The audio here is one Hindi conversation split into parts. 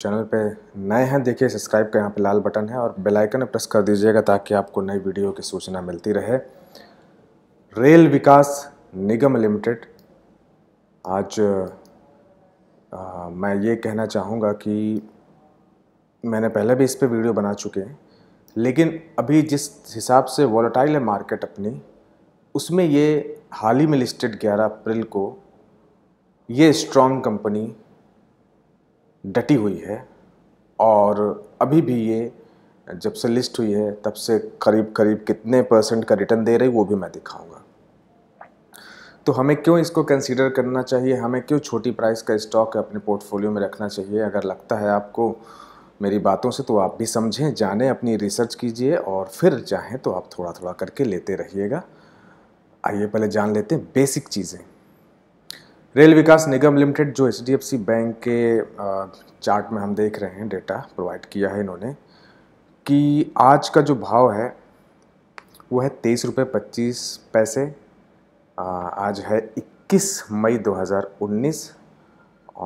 चैनल पे नए हैं देखिए सब्सक्राइब का यहाँ पे लाल बटन है और बेल आइकन प्रेस कर दीजिएगा ताकि आपको नई वीडियो की सूचना मिलती रहे रेल विकास निगम लिमिटेड आज आ, मैं ये कहना चाहूँगा कि मैंने पहले भी इस पर वीडियो बना चुके हैं लेकिन अभी जिस हिसाब से वॉलेटाइल है मार्केट अपनी उसमें ये हाल ही में लिस्टेड 11 अप्रैल को ये स्ट्रॉन्ग कंपनी डटी हुई है और अभी भी ये जब से लिस्ट हुई है तब से करीब करीब कितने परसेंट का रिटर्न दे रही वो भी मैं दिखाऊंगा तो हमें क्यों इसको कंसीडर करना चाहिए हमें क्यों छोटी प्राइस का स्टॉक अपने पोर्टफोलियो में रखना चाहिए अगर लगता है आपको मेरी बातों से तो आप भी समझें जानें अपनी रिसर्च कीजिए और फिर चाहें तो आप थोड़ा थोड़ा करके लेते रहिएगा आइए पहले जान लेते हैं बेसिक चीज़ें रेल विकास निगम लिमिटेड जो एच बैंक के चार्ट में हम देख रहे हैं डेटा प्रोवाइड किया है इन्होंने कि आज का जो भाव है वो है तेईस रुपये पच्चीस पैसे आज है 21 मई 2019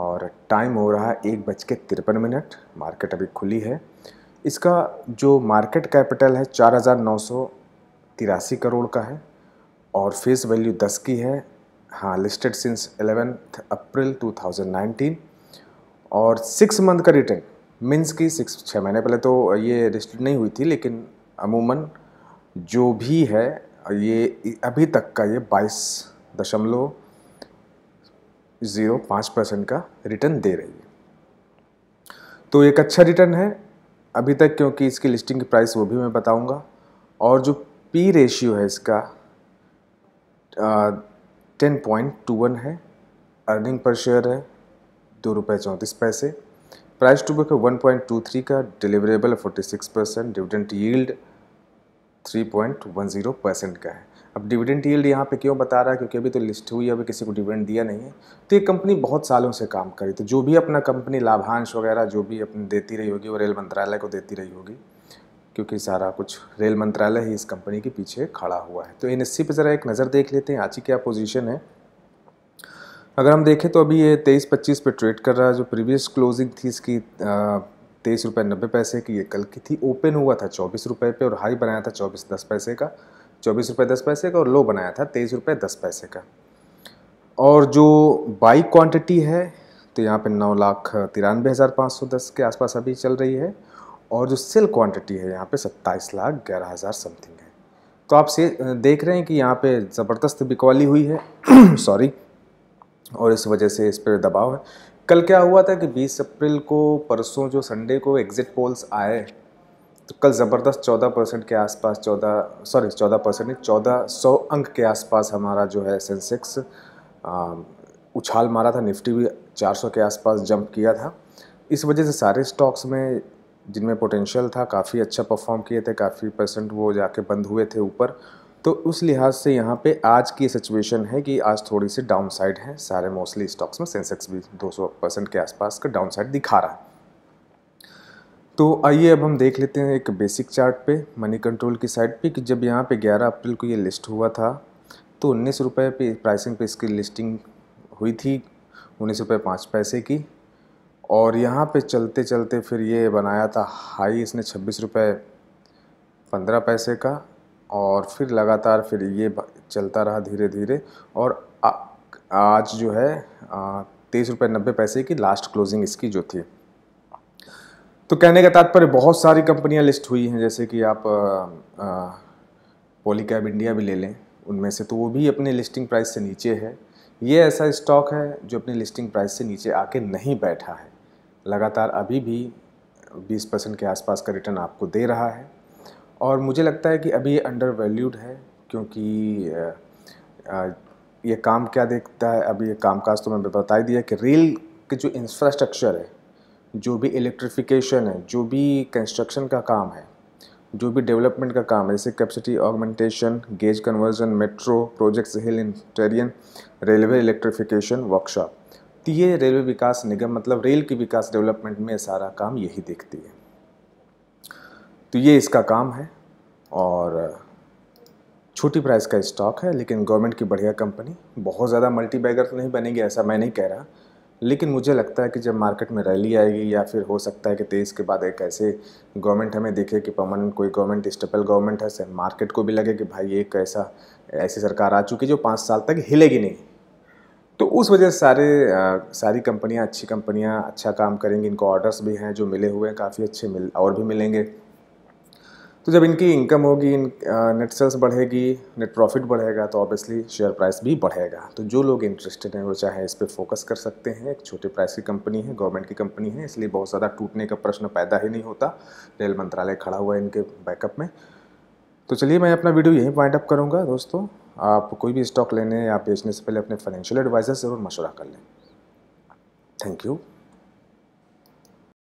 और टाइम हो रहा है एक बज के तिरपन मिनट मार्केट अभी खुली है इसका जो मार्केट कैपिटल है चार हज़ार नौ सौ तिरासी करोड़ का है और फेस वैल्यू दस की है हाँ लिस्टेड सिंस एलेवेंथ अप्रैल 2019 और सिक्स मंथ का रिटर्न मीन्स की सिक्स छः महीने पहले तो ये रजिस्टर्ड नहीं हुई थी लेकिन अमूमन जो भी है ये अभी तक का ये बाईस दशमलव ज़ीरो पाँच परसेंट का रिटर्न दे रही है तो एक अच्छा रिटर्न है अभी तक क्योंकि इसकी लिस्टिंग की प्राइस वो भी मैं बताऊंगा और जो पी रेशियो है इसका टेन पॉइंट टू वन है अर्निंग पर शेयर है दो रुपये चौंतीस पैसे प्राइस टू बुक है वन पॉइंट टू थ्री का deliverable forty six percent dividend yield three point one zero percent का है अब डिविडेंट यील्ड यहाँ पे क्यों बता रहा है क्योंकि अभी तो लिस्ट हुई है अभी किसी को डिविडेंड दिया नहीं है तो ये कंपनी बहुत सालों से काम करी तो जो भी अपना कंपनी लाभांश वगैरह जो भी अपनी देती रही होगी वो रेल मंत्रालय को देती रही होगी क्योंकि सारा कुछ रेल मंत्रालय ही इस कंपनी के पीछे खड़ा हुआ है तो एन पे ज़रा एक नज़र देख लेते हैं आज की क्या पोजीशन है अगर हम देखें तो अभी ये तेईस पच्चीस पर ट्रेड कर रहा है जो प्रीवियस क्लोजिंग थी इसकी तेईस रुपये नब्बे पैसे की ये कल की थी ओपन हुआ था चौबीस रुपये पर और हाई बनाया था चौबीस दस पैसे का चौबीस रुपये दस पैसे का और लो बनाया था तेईस रुपये दस पैसे का और जो बाई क्वांटिटी है तो यहाँ पे नौ लाख तिरानवे हज़ार पाँच सौ दस के आसपास अभी चल रही है और जो सेल क्वांटिटी है यहाँ पे सत्ताईस लाख ग्यारह हज़ार समथिंग है तो आप से देख रहे हैं कि यहाँ पे ज़बरदस्त बिकवाली हुई है सॉरी और इस वजह से इस पर दबाव है कल क्या हुआ था कि 20 अप्रैल को परसों जो संडे को एग्ज़िट पोल्स आए तो कल ज़बरदस्त 14 परसेंट के आसपास 14 सॉरी 14 परसेंट नहीं चौदह सौ अंक के आसपास हमारा जो है सेंसेक्स उछाल मारा था निफ्टी भी 400 के आसपास जंप किया था इस वजह से सारे स्टॉक्स में जिनमें पोटेंशियल था काफ़ी अच्छा परफॉर्म किए थे काफ़ी परसेंट वो जाके बंद हुए थे ऊपर तो उस लिहाज से यहाँ पे आज की सिचुएशन है कि आज थोड़ी सी डाउन साइड है सारे मोस्टली स्टॉक्स में सेंसेक्स भी 200 परसेंट के आसपास का डाउन साइड दिखा रहा है तो आइए अब हम देख लेते हैं एक बेसिक चार्ट पे मनी कंट्रोल की साइड पे कि जब यहाँ पे 11 अप्रैल को ये लिस्ट हुआ था तो उन्नीस रुपये पे प्राइसिंग पे इसकी लिस्टिंग हुई थी उन्नीस रुपये पाँच पैसे की और यहाँ पे चलते चलते फिर ये बनाया था हाई इसने छब्बीस रुपये पंद्रह पैसे का और फिर लगातार फिर ये चलता रहा धीरे धीरे और आ, आज जो है तेईस रुपये नब्बे पैसे की लास्ट क्लोजिंग इसकी जो थी तो कहने का तात्पर्य बहुत सारी कंपनियां लिस्ट हुई हैं जैसे कि आप पोलिकैब इंडिया भी ले लें उनमें से तो वो भी अपने लिस्टिंग प्राइस से नीचे है ये ऐसा स्टॉक है जो अपनी लिस्टिंग प्राइस से नीचे आके नहीं बैठा है लगातार अभी भी 20 परसेंट के आसपास का रिटर्न आपको दे रहा है और मुझे लगता है कि अभी ये अंडर वैल्यूड है क्योंकि ये काम क्या देखता है अभी ये काम काज तो मैंने बता ही दिया कि रेल के जो इंफ्रास्ट्रक्चर है जो भी इलेक्ट्रिफिकेशन है जो भी कंस्ट्रक्शन का काम है जो भी डेवलपमेंट का काम है जैसे capacity augmentation gauge conversion metro projects hill इंटेरियन रेलवे इलेक्ट्रिफिकेशन वर्कशॉप तो ये रेलवे विकास निगम मतलब रेल की विकास डेवलपमेंट में सारा काम यही देखती है तो ये इसका काम है और छोटी प्राइस का स्टॉक है लेकिन गवर्नमेंट की बढ़िया कंपनी बहुत ज़्यादा मल्टी बैगर तो नहीं बनेगी ऐसा मैं नहीं कह रहा लेकिन मुझे लगता है कि जब मार्केट में रैली आएगी या फिर हो सकता है कि तेईस के बाद एक ऐसे गवर्नमेंट हमें देखे कि परमानेंट कोई गवर्नमेंट स्टेपल गवर्नमेंट है मार्केट को भी लगे कि भाई एक ऐसा ऐसी सरकार आ चुकी जो पाँच साल तक हिलेगी नहीं तो उस वजह से सारे आ, सारी कंपनियां अच्छी कंपनियां अच्छा काम करेंगी इनको ऑर्डर्स भी हैं जो मिले हुए हैं काफ़ी अच्छे मिल और भी मिलेंगे तो जब इनकी इनकम होगी इन नेट सेल्स बढ़ेगी नेट प्रॉफिट बढ़ेगा तो ऑब्वियसली शेयर प्राइस भी बढ़ेगा तो जो लोग इंटरेस्टेड हैं वो चाहे इस पर फोकस कर सकते हैं एक छोटे प्राइस की कंपनी है गवर्नमेंट की कंपनी है इसलिए बहुत ज़्यादा टूटने का प्रश्न पैदा ही नहीं होता रेल मंत्रालय खड़ा हुआ है इनके बैकअप में तो चलिए मैं अपना वीडियो यहीं पॉइंट अप करूँगा दोस्तों आप कोई भी स्टॉक लेने या बेचने से पहले अपने फाइनेंशियल एडवाइज़र ज़रूर मशवरा कर लें थैंक यू